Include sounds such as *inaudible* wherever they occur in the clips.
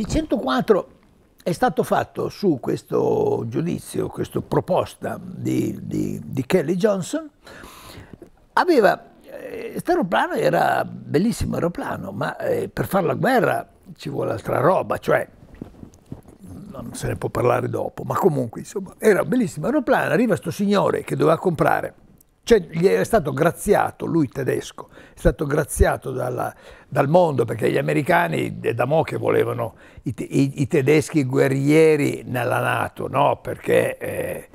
Il 104 è stato fatto su questo giudizio, questa proposta di, di, di Kelly Johnson, aveva, eh, questo aeroplano era bellissimo aeroplano, ma eh, per fare la guerra ci vuole altra roba, cioè non se ne può parlare dopo, ma comunque insomma era un bellissimo aeroplano, arriva questo signore che doveva comprare cioè, gli è stato graziato, lui tedesco, è stato graziato dalla, dal mondo perché gli americani è da mo' che volevano i, i, i tedeschi guerrieri nella Nato, no? perché eh,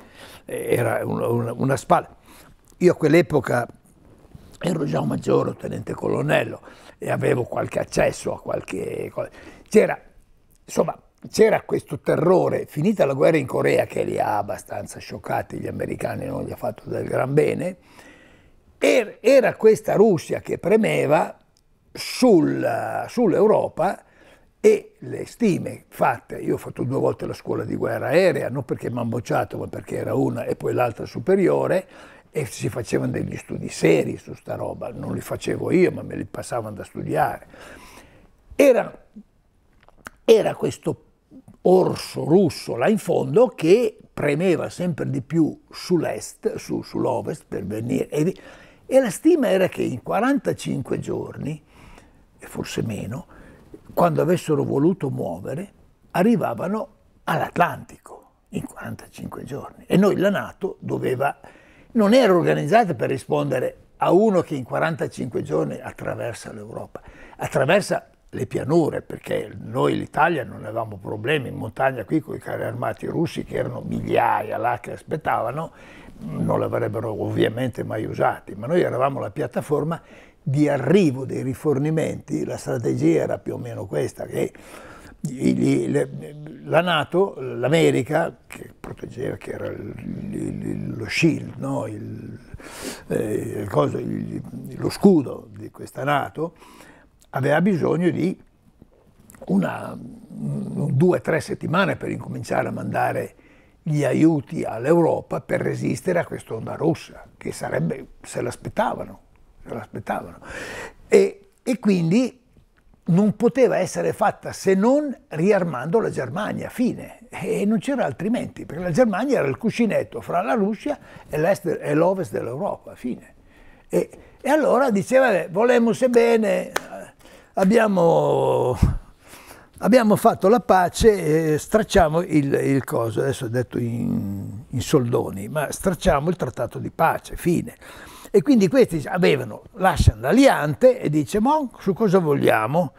era un, un, una spalla. Io a quell'epoca ero già un maggiore, tenente colonnello, e avevo qualche accesso a qualche... C'era, insomma, c'era questo terrore, finita la guerra in Corea che li ha abbastanza scioccati, gli americani non gli ha fatto del gran bene, er-, era questa Russia che premeva sul, sull'Europa e le stime fatte, io ho fatto due volte la scuola di guerra aerea, non perché mi hanno bocciato, ma perché era una e poi l'altra superiore, e si facevano degli studi seri su sta roba, non li facevo io, ma me li passavano da studiare. Era, era questo orso russo là in fondo che premeva sempre di più sull'est, su, sull'ovest per venire. E, e, la stima era che in 45 giorni, e forse meno, quando avessero voluto muovere, arrivavano all'Atlantico in 45 giorni. E noi la Nato doveva, non era organizzata per rispondere a uno che in 45 giorni attraversa l'Europa, attraversa le pianure, perché noi l'Italia non avevamo problemi in montagna qui con i carri armati russi che erano migliaia là che aspettavano, non l'avrebbero ovviamente mai usati, ma noi eravamo la piattaforma di arrivo dei rifornimenti, la strategia era più o meno questa, che la Nato, l'America, che proteggeva, che era lo shield, no? il, eh, il il, lo scudo di questa Nato, aveva bisogno di una, due o tre settimane per incominciare a mandare gli aiuti all'Europa per resistere a questa onda rossa, che sarebbe, se l'aspettavano, se l'aspettavano. E, e quindi non poteva essere fatta se non riarmando la Germania, fine. E non c'era altrimenti, perché la Germania era il cuscinetto fra la Russia e l'ovest dell'Europa, fine. E, e, allora diceva, volemmo se bene abbiamo, abbiamo fatto la pace, eh, stracciamo il, il, coso, adesso è detto in, in soldoni, ma stracciamo il trattato di pace, fine. E quindi questi avevano, lasciano l'aliante e dice, ma su cosa vogliamo?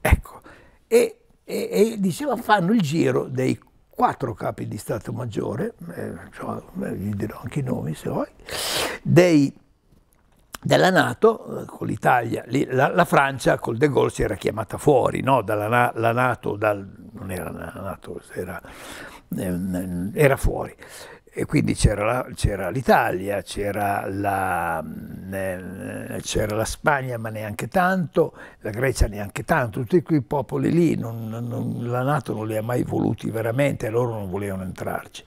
Ecco, e, e, e diceva, fanno il giro dei quattro capi di Stato Maggiore, eh, insomma, gli dirò anche i nomi se vuoi, dei della Nato, eh, con l'Italia, la, la, Francia col De Gaulle si era chiamata fuori, no? Dalla, la Nato, dal, non era la Nato, era, eh, era fuori. E quindi c'era, l'Italia, c'era la, eh, la, Spagna ma neanche tanto, la Grecia neanche tanto, tutti quei popoli lì non, non, la Nato non li ha mai voluti veramente, loro non volevano entrarci.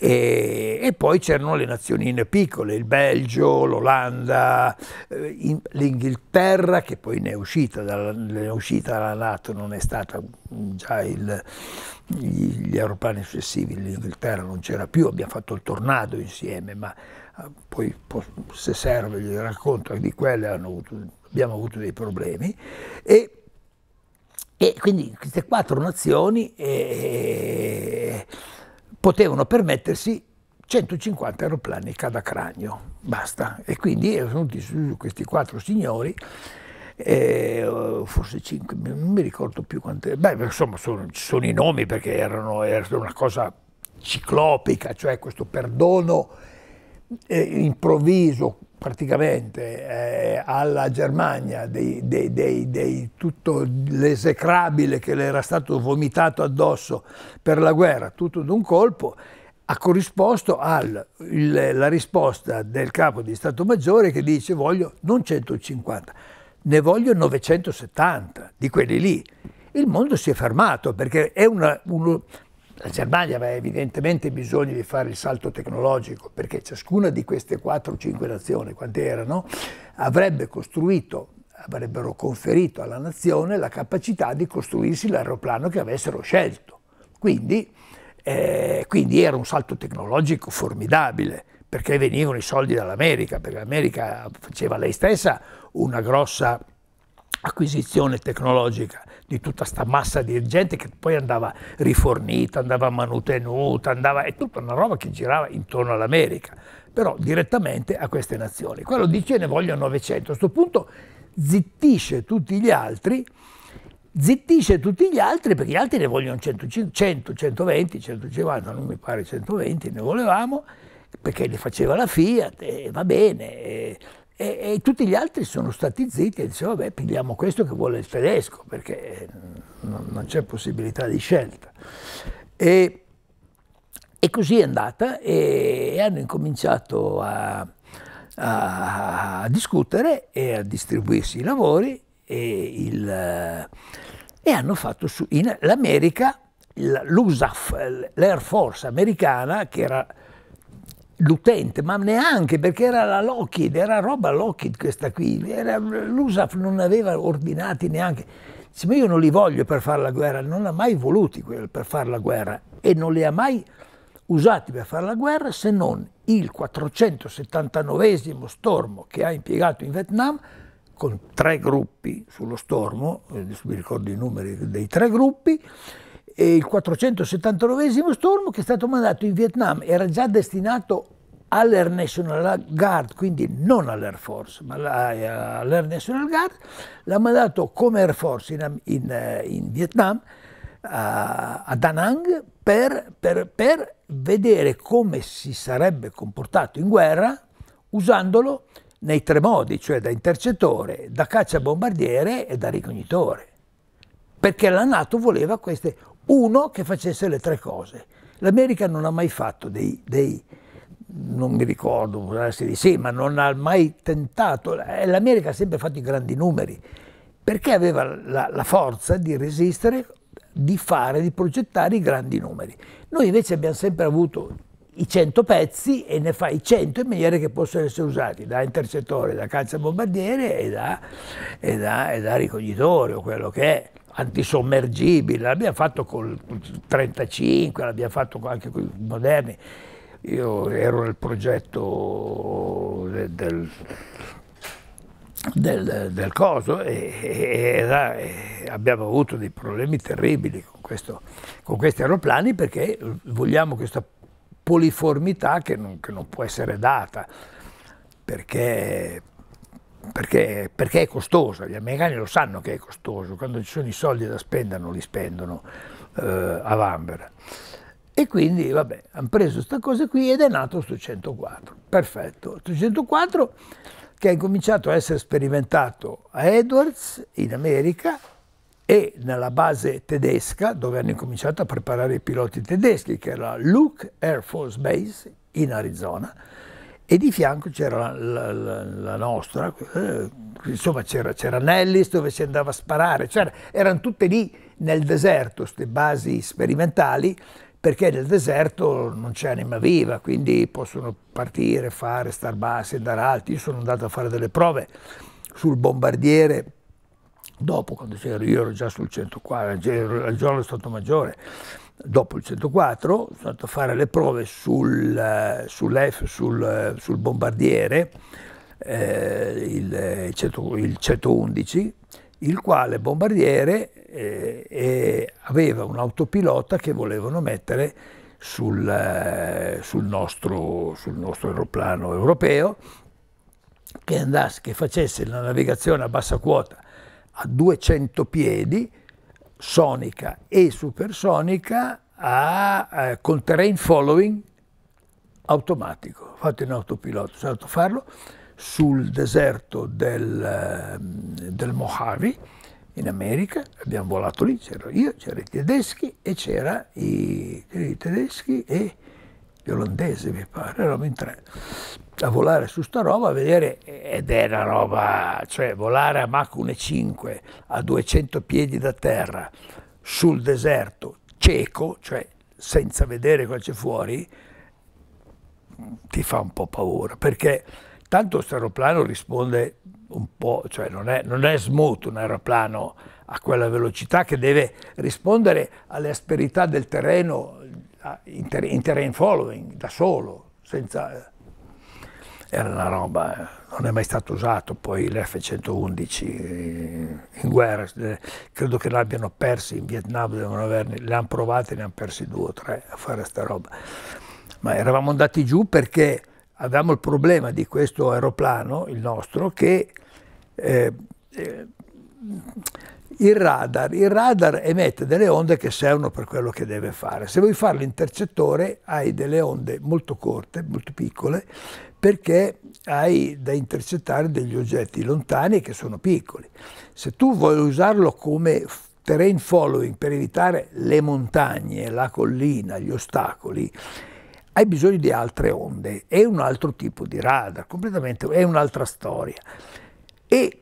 E, e poi c'erano le nazionine piccole, il Belgio, l'Olanda, eh, l'Inghilterra, che poi ne è uscita, dalla, ne è uscita dalla Nato, non è stata già il, gli, gli aeroplani successivi, l'Inghilterra non c'era più, abbiamo fatto il tornado insieme, ma eh, poi se serve gli racconto di quelle avuto, abbiamo avuto dei problemi. E, e quindi queste quattro nazioni... E, eh, potevano permettersi 150 aeroplani cada cranio, basta. E quindi sono venuti su questi quattro signori, eh, forse cinque, non mi ricordo più quante, beh insomma sono, sono i nomi perché erano, erano una cosa ciclopica, cioè questo perdono eh, improvviso, praticamente eh, alla Germania dei, dei, dei, dei tutto l'esecrabile che le era stato vomitato addosso per la guerra, tutto d'un colpo, ha corrisposto alla risposta del capo di Stato Maggiore che dice voglio non 150, ne voglio 970 di quelli lì. Il mondo si è fermato perché è una, uno, la Germania aveva evidentemente bisogno di fare il salto tecnologico perché ciascuna di queste 4 o 5 nazioni, quante erano, avrebbe costruito avrebbero conferito alla nazione la capacità di costruirsi l'aeroplano che avessero scelto. Quindi, eh, quindi, era un salto tecnologico formidabile perché venivano i soldi dall'America, perché l'America faceva lei stessa una grossa acquisizione tecnologica di tutta questa massa di gente che poi andava rifornita, andava manutenuta, andava, è tutta una roba che girava intorno all'America, però direttamente a queste nazioni. Quello dice ne voglio 900, a questo punto zittisce tutti gli altri, zittisce tutti gli altri perché gli altri ne vogliono 100, 100 120, 150, non mi pare 120, ne volevamo, perché li faceva la Fiat e va bene, e e, e, tutti gli altri sono stati zitti e dicevano vabbè prendiamo questo che vuole il tedesco perché eh, non, non c'è possibilità di scelta. E, e, così è andata e, hanno incominciato a, a, a discutere e a distribuirsi i lavori e, il, e hanno fatto su, in America l'USAF, l'Air Force americana che era l'utente, ma neanche perché era la Lockheed, era roba Lockheed questa qui, era, l'USAF non aveva ordinati neanche. Diceva, io non li voglio per fare la guerra, non ha mai voluti per fare la guerra e non li ha mai usati per fare la guerra se non il 479 stormo che ha impiegato in Vietnam con tre gruppi sullo stormo, eh, mi ricordo i numeri dei tre gruppi, il 479 Storm che è stato mandato in Vietnam, era già destinato all'Air National Guard, quindi non all'Air Force, ma eh, all'Air National Guard, l'ha mandato come Air Force in, in, eh, in Vietnam, a, eh, a Da Nang, per, per, per vedere come si sarebbe comportato in guerra usandolo nei tre modi, cioè da intercettore, da cacciabombardiere e da ricognitore. Perché la Nato voleva queste uno che facesse le tre cose. L'America non ha mai fatto dei, dei non mi ricordo, sì, ma non ha mai tentato, eh, l'America ha sempre fatto i grandi numeri, perché aveva la, la, forza di resistere, di fare, di progettare i grandi numeri. Noi invece abbiamo sempre avuto i 100 pezzi e ne fai 100 in maniera che possono essere usati da intercettore, da calciabombardiere e da, e da, e da ricognitore o quello che è antisommergibile, l'abbiamo fatto col 35, l'abbiamo fatto anche con i moderni. Io ero nel progetto del, del del, del, coso e, e, da, e, abbiamo avuto dei problemi terribili con, questo, con, questi aeroplani perché vogliamo questa poliformità che non, che non può essere data perché perché, perché, è costoso, gli americani lo sanno che è costoso, quando ci sono i soldi da spendere non li spendono eh, a Vanvera. E quindi, vabbè, hanno preso questa cosa qui ed è nato sto 104. Perfetto. Sto 104 che ha incominciato a essere sperimentato a Edwards in America e nella base tedesca dove hanno incominciato a preparare i piloti tedeschi, che era Luke Air Force Base in Arizona, e di fianco c'era la, la, la, nostra, eh, insomma c'era, Nellis dove si andava a sparare, cioè, erano tutte lì nel deserto, queste basi sperimentali, perché nel deserto non c'è anima viva, quindi possono partire, fare, star bassi, andare alti. Io sono andato a fare delle prove sul bombardiere dopo, quando c'ero io ero già sul 104, al giorno stato maggiore dopo il 104, sono andato a fare le prove sul, sull'F, eh, sul, eh, sul, bombardiere, eh, il, eh, il, 111, il quale bombardiere eh, eh, aveva un autopilota che volevano mettere sul, sul, nostro, sul nostro aeroplano europeo, che, andasse, che facesse la navigazione a bassa quota a 200 piedi, sonica e supersonica a, eh, con terrain following automatico, fatto in autopilota, ho saputo farlo sul deserto del, ehm, del, Mojave in America, abbiamo volato lì, c'ero io, c'erano i tedeschi e c'erano i, i tedeschi e gli olandesi mi pare, eravamo in tre a volare su sta roba, a vedere, ed è una roba, cioè volare a Mach 1,5 a 200 piedi da terra, sul deserto, cieco, cioè senza vedere cosa c'è fuori, ti fa un po' paura, perché tanto questo aeroplano risponde un po', cioè non è, non è smuto un aeroplano a quella velocità che deve rispondere alle asperità del terreno in, ter in terrain following, da solo, senza era una roba, eh, non è mai stato usato, poi l'F-111 eh, in guerra, eh, credo che l'abbiano persi in Vietnam, devono averne, le hanno provate ne hanno persi due o tre a fare sta roba. Ma eravamo andati giù perché avevamo il problema di questo aeroplano, il nostro, che eh, eh, il radar, il radar emette delle onde che servono per quello che deve fare. Se vuoi fare l'intercettore hai delle onde molto corte, molto piccole, perché hai da intercettare degli oggetti lontani che sono piccoli. Se tu vuoi usarlo come terrain following per evitare le montagne, la collina, gli ostacoli, hai bisogno di altre onde, è un altro tipo di radar, completamente, è un'altra storia. E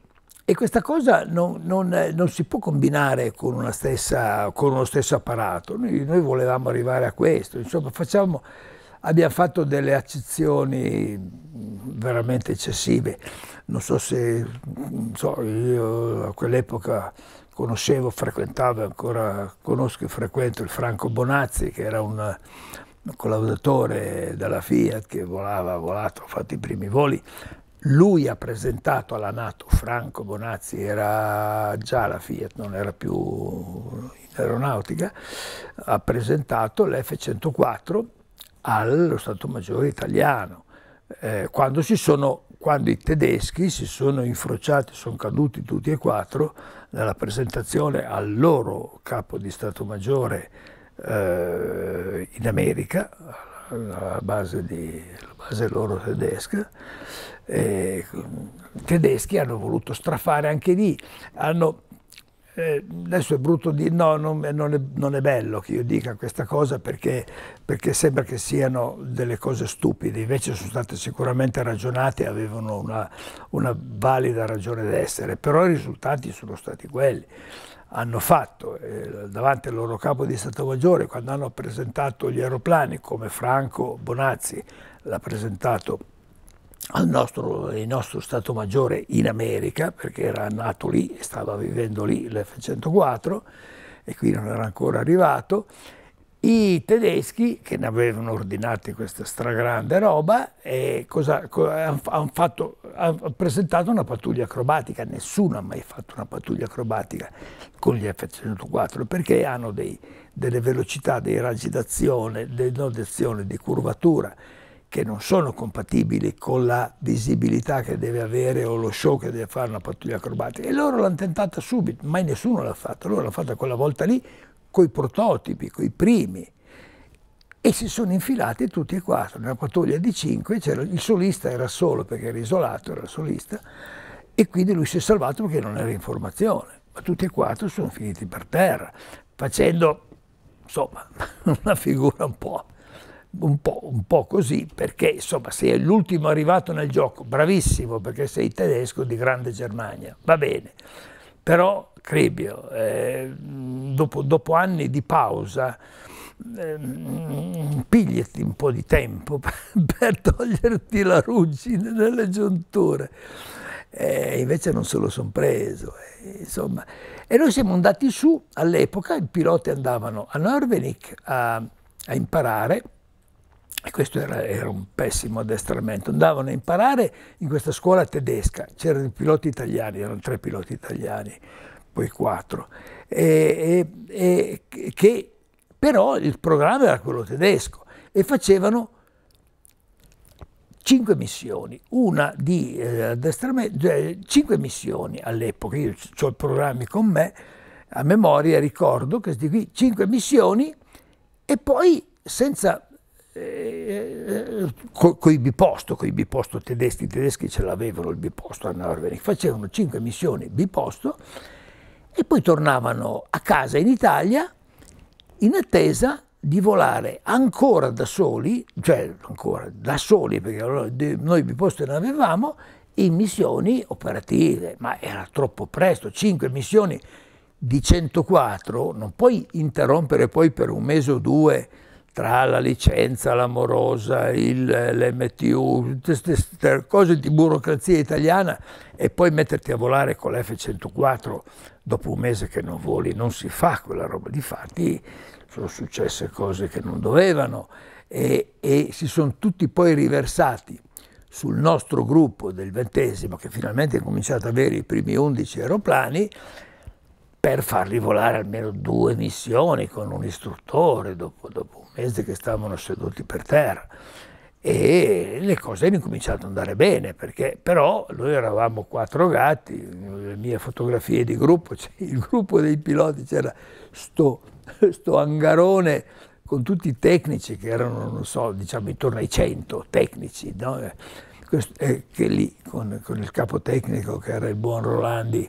e questa cosa non, non, eh, non si può combinare con, stessa, con uno stesso apparato. Noi, noi, volevamo arrivare a questo. Insomma, facciamo, abbiamo fatto delle accezioni veramente eccessive. Non so se so, io a quell'epoca conoscevo, frequentavo ancora, conosco e frequento il Franco Bonazzi, che era un collaudatore della Fiat che volava, ha volato, ha fatto i primi voli lui ha presentato alla Nato, Franco Bonazzi era già la Fiat, non era più in aeronautica, ha presentato l'F-104 allo Stato Maggiore italiano. Eh, quando, sono, quando, i tedeschi si sono infrociati, sono caduti tutti e quattro nella presentazione al loro capo di Stato Maggiore eh, in America, alla base, di, alla base loro tedesca, eh, tedeschi hanno voluto strafare anche lì, hanno, eh, adesso è brutto dire, no, non, non, è, non, è, bello che io dica questa cosa perché, perché, sembra che siano delle cose stupide, invece sono state sicuramente ragionate e avevano una, una valida ragione d'essere, però i risultati sono stati quelli hanno fatto eh, davanti al loro capo di Stato Maggiore quando hanno presentato gli aeroplani come Franco Bonazzi l'ha presentato nostro, il nostro Stato Maggiore in America, perché era nato lì, e stava vivendo lì l'F-104 e qui non era ancora arrivato. I tedeschi, che ne avevano ordinati questa stragrande roba, hanno, fatto, hanno presentato una pattuglia acrobatica. Nessuno ha mai fatto una pattuglia acrobatica con gli F-104 perché hanno dei, delle velocità, dei raggi d'azione, delle no d'azione, di curvatura che non sono compatibili con la visibilità che deve avere o lo show che deve fare una pattuglia acrobatica. E loro l'hanno tentata subito, mai nessuno l'ha fatta. Loro l'hanno fatta quella volta lì coi prototipi, coi primi. E si sono infilati tutti e quattro. Nella pattuglia di cinque c'era il solista era solo perché era isolato, era solista, e quindi lui si è salvato perché non era in formazione. Ma tutti e quattro sono finiti per terra, facendo insomma *laughs* una figura un po' un po', un po', così, perché insomma sei l'ultimo arrivato nel gioco, bravissimo perché sei tedesco di grande Germania, va bene. Però Crebio, eh, dopo, dopo, anni di pausa, eh, pigliati un po' di tempo *laughs* per, toglierti la ruggine nelle giunture. Eh, invece non se lo sono preso. Eh, insomma. E noi siamo andati su, all'epoca i piloti andavano a Norvenik a, a imparare e questo era, era, un pessimo addestramento. Andavano a imparare in questa scuola tedesca, c'erano i piloti italiani, erano tre piloti italiani, poi quattro, e, e, e che però il programma era quello tedesco e facevano cinque missioni, una di eh, addestramento, cioè cinque missioni all'epoca, io ho i programmi con me, a memoria ricordo queste qui, cinque missioni e poi senza eh, eh, eh, con i biposto, con i biposto tedeschi, i tedeschi ce l'avevano il biposto a Norvering, facevano cinque missioni biposto e poi tornavano a casa in Italia in attesa di volare ancora da soli, cioè ancora da soli perché noi biposto ne avevamo, in missioni operative, ma era troppo presto, cinque missioni di 104, non puoi interrompere poi per un mese o due tra la licenza, l'amorosa, l'MTU, queste cose di burocrazia italiana e poi metterti a volare con l'F-104 dopo un mese che non voli, non si fa quella roba. Difatti sono successe cose che non dovevano e, e si sono tutti poi riversati sul nostro gruppo del ventesimo che finalmente ha cominciato ad avere i primi 11 aeroplani per farli volare almeno due missioni con un istruttore dopo, dopo un mese che stavano seduti per terra e le cose hanno cominciato ad andare bene, perché però noi eravamo quattro gatti, le mie fotografie di gruppo, *laughs* cioè il gruppo dei piloti c'era sto, sto, angarone con tutti i tecnici che erano, non so, diciamo intorno ai 100 tecnici, no? Questo, eh, che lì con, con il capo tecnico che era il buon Rolandi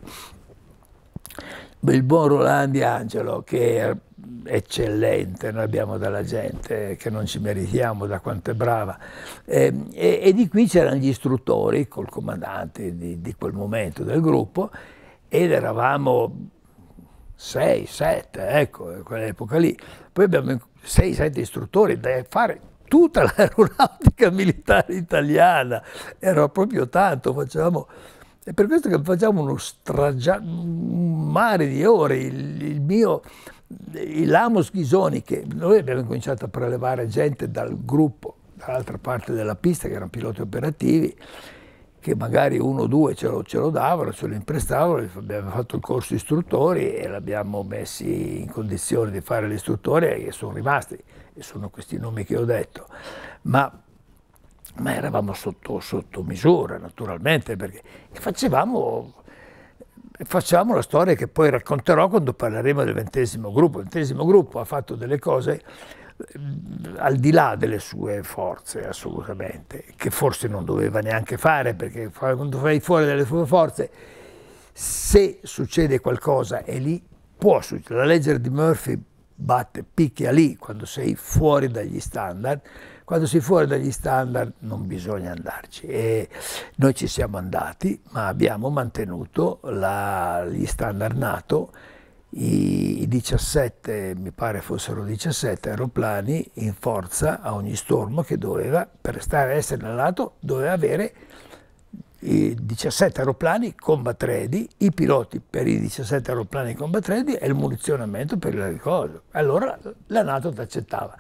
il buon Rolandi Angelo, che è eccellente, noi abbiamo della gente che non ci meritiamo da quanto è brava, e, ehm, e, e di qui c'erano gli istruttori col comandante di, di quel momento del gruppo ed eravamo 6, 7, ecco, quell'epoca lì. Poi abbiamo 6, 7 istruttori da fare tutta *laughs* l'aeronautica militare italiana, era proprio tanto, facevamo è per questo che facciamo uno stragia- un mare di ore, il, il mio i Lamos Ghisoni, che noi abbiamo cominciato a prelevare gente dal gruppo, dall'altra parte della pista, che erano piloti operativi, che magari uno o due ce lo, ce lo davano, ce lo imprestavano, abbiamo fatto il corso istruttori e l'abbiamo messi in condizione di fare l'istruttore e sono rimasti, e sono questi nomi che ho detto. Ma ma eravamo sotto, sotto misura naturalmente, perché facevamo, facevamo, la storia che poi racconterò quando parleremo del ventesimo gruppo. Il ventesimo gruppo ha fatto delle cose al di là delle sue forze assolutamente, che forse non doveva neanche fare, perché quando fai fuori dalle sue forze, se succede qualcosa è lì, può succedere. La legge di Murphy batte, picchia lì quando sei fuori dagli standard quando si è fuori dagli standard non bisogna andarci e noi ci siamo andati ma abbiamo mantenuto la, gli standard NATO, i, 17, mi pare fossero 17 aeroplani in forza a ogni stormo che doveva, per stare a essere nella NATO, doveva avere i 17 aeroplani combat ready, i piloti per i 17 aeroplani combat ready e il munizionamento per il ricordo. Allora la Nato ti accettava.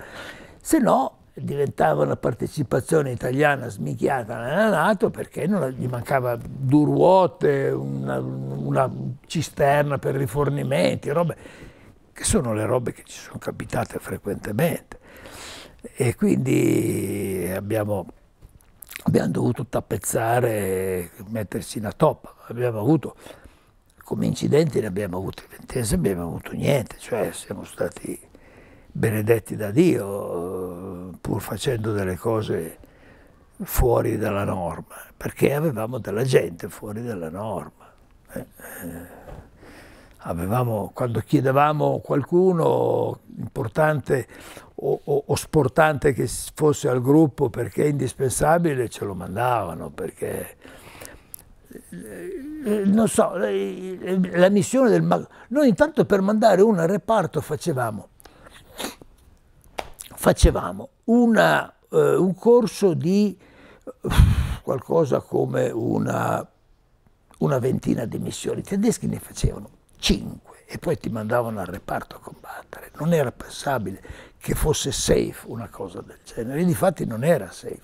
Se no diventava una partecipazione italiana smicchiata nella Nato perché non, gli mancava due ruote, una, una cisterna per rifornimenti, robe che sono le robe che ci sono capitate frequentemente. E quindi abbiamo, abbiamo dovuto tappezzare, metterci una toppa, abbiamo avuto come incidenti ne abbiamo avuti 20 abbiamo avuto niente, cioè siamo stati benedetti da Dio, pur facendo delle cose fuori dalla norma, perché avevamo della gente fuori dalla norma. Eh, eh, avevamo, quando chiedevamo qualcuno importante o, o, o, sportante che fosse al gruppo perché è indispensabile, ce lo mandavano, perché eh, eh, non so, la missione del... Noi intanto per mandare uno al reparto facevamo facevamo una, eh, un corso di eh, qualcosa come una, una ventina di missioni. I tedeschi ne facevano cinque e poi ti mandavano al reparto a combattere. Non era pensabile che fosse safe una cosa del genere, e difatti non era safe.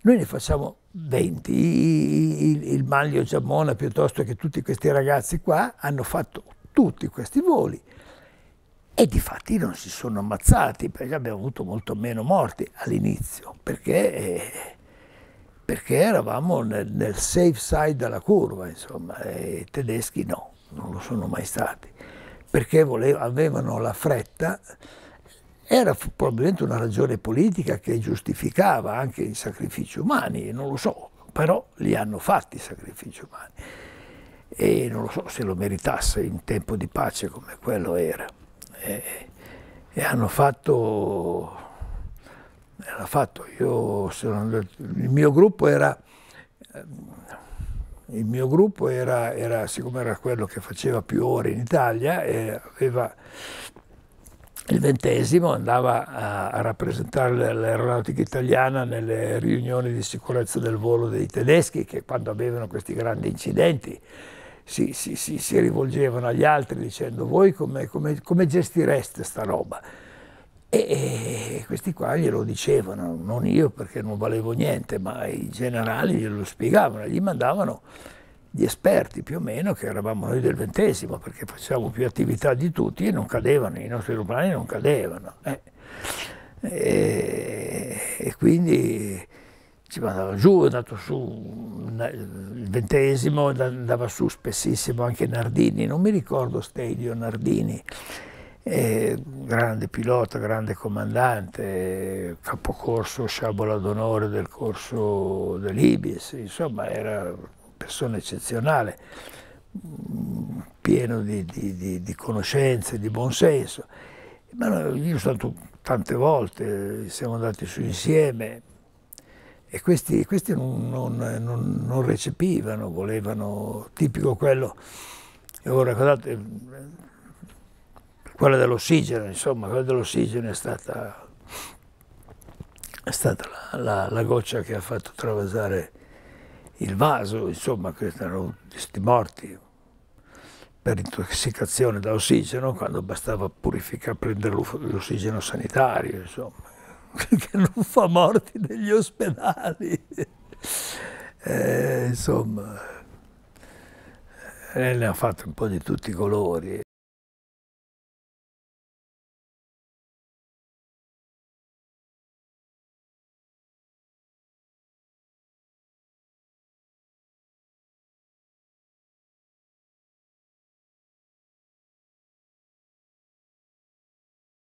Noi ne facciamo 20, il, il Maglio Giammona piuttosto che tutti questi ragazzi qua hanno fatto tutti questi voli. E di fatti non si sono ammazzati, perché abbiamo avuto molto meno morti all'inizio, perché, eh, perché, eravamo nel, nel, safe side della curva, insomma, e i tedeschi no, non lo sono mai stati, perché voleva, avevano la fretta, era probabilmente una ragione politica che giustificava anche i sacrifici umani, non lo so, però li hanno fatti i sacrifici umani e non lo so se lo meritasse in tempo di pace come quello era e, e hanno fatto, era fatto, io sono andato, il mio gruppo era, ehm, il mio gruppo era, era, siccome era quello che faceva più ore in Italia, e aveva il ventesimo, andava a, a rappresentare l'aeronautica italiana nelle riunioni di sicurezza del volo dei tedeschi che quando avevano questi grandi incidenti si, si, si, si, rivolgevano agli altri dicendo voi come, come, come gestireste sta roba? E, e, questi qua glielo dicevano, non io perché non valevo niente, ma i generali glielo spiegavano, gli mandavano gli esperti più o meno, che eravamo noi del ventesimo, perché facevamo più attività di tutti e non cadevano, i nostri aeroplani non cadevano. Eh. E, e, quindi ci andava giù, è andato su il ventesimo, andava su spessissimo anche Nardini, non mi ricordo Stelio Nardini, eh, grande pilota, grande comandante, capocorso, sciabola d'onore del corso dell'Ibis, insomma era una persona eccezionale, pieno di, di, di, di conoscenze, di buonsenso. Ma io sono stato tante volte, siamo andati su insieme, e questi, questi non, non, non, non, recepivano, volevano, tipico quello, ora guardate, quella dell'ossigeno, insomma, quella dell'ossigeno è stata, è stata la, la, la, goccia che ha fatto travasare il vaso, insomma, erano questi morti per intossicazione da ossigeno quando bastava purificare, prendere l'ossigeno sanitario, insomma perché *laughs* non fa morti negli ospedali. Eh, insomma, eh, lei ne ha fatto un po' di tutti i colori.